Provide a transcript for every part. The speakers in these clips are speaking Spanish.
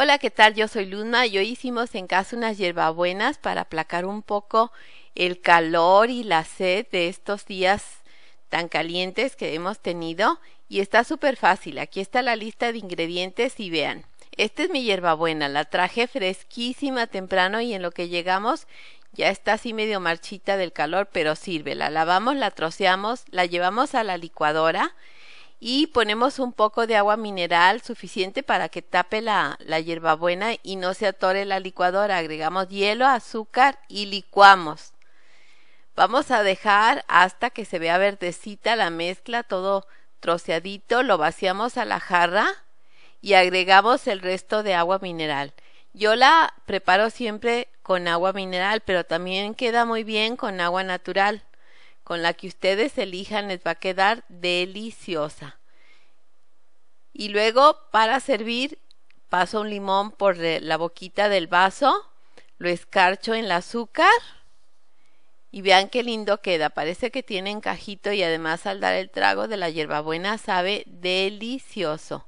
Hola, ¿qué tal? Yo soy Luzma y hoy hicimos en casa unas hierbabuenas para aplacar un poco el calor y la sed de estos días tan calientes que hemos tenido y está súper fácil. Aquí está la lista de ingredientes y vean. Esta es mi hierbabuena, la traje fresquísima temprano y en lo que llegamos ya está así medio marchita del calor, pero sirve. La lavamos, la troceamos, la llevamos a la licuadora y ponemos un poco de agua mineral suficiente para que tape la, la hierbabuena y no se atore la licuadora. Agregamos hielo, azúcar y licuamos. Vamos a dejar hasta que se vea verdecita la mezcla, todo troceadito, lo vaciamos a la jarra y agregamos el resto de agua mineral. Yo la preparo siempre con agua mineral, pero también queda muy bien con agua natural con la que ustedes elijan les va a quedar deliciosa. Y luego para servir paso un limón por la boquita del vaso, lo escarcho en el azúcar y vean qué lindo queda. Parece que tiene encajito y además al dar el trago de la hierbabuena sabe delicioso.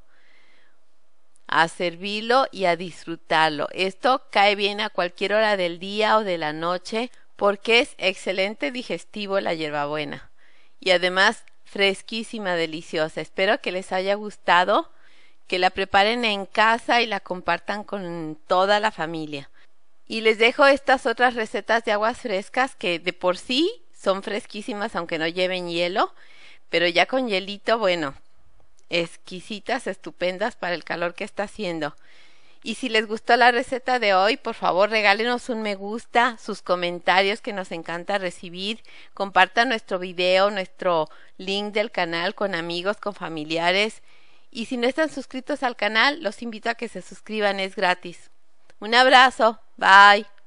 A servirlo y a disfrutarlo. Esto cae bien a cualquier hora del día o de la noche porque es excelente digestivo la hierbabuena y además fresquísima, deliciosa. Espero que les haya gustado, que la preparen en casa y la compartan con toda la familia. Y les dejo estas otras recetas de aguas frescas que de por sí son fresquísimas aunque no lleven hielo, pero ya con hielito, bueno, exquisitas, estupendas para el calor que está haciendo. Y si les gustó la receta de hoy, por favor regálenos un me gusta, sus comentarios que nos encanta recibir, compartan nuestro video, nuestro link del canal con amigos, con familiares. Y si no están suscritos al canal, los invito a que se suscriban, es gratis. Un abrazo, bye.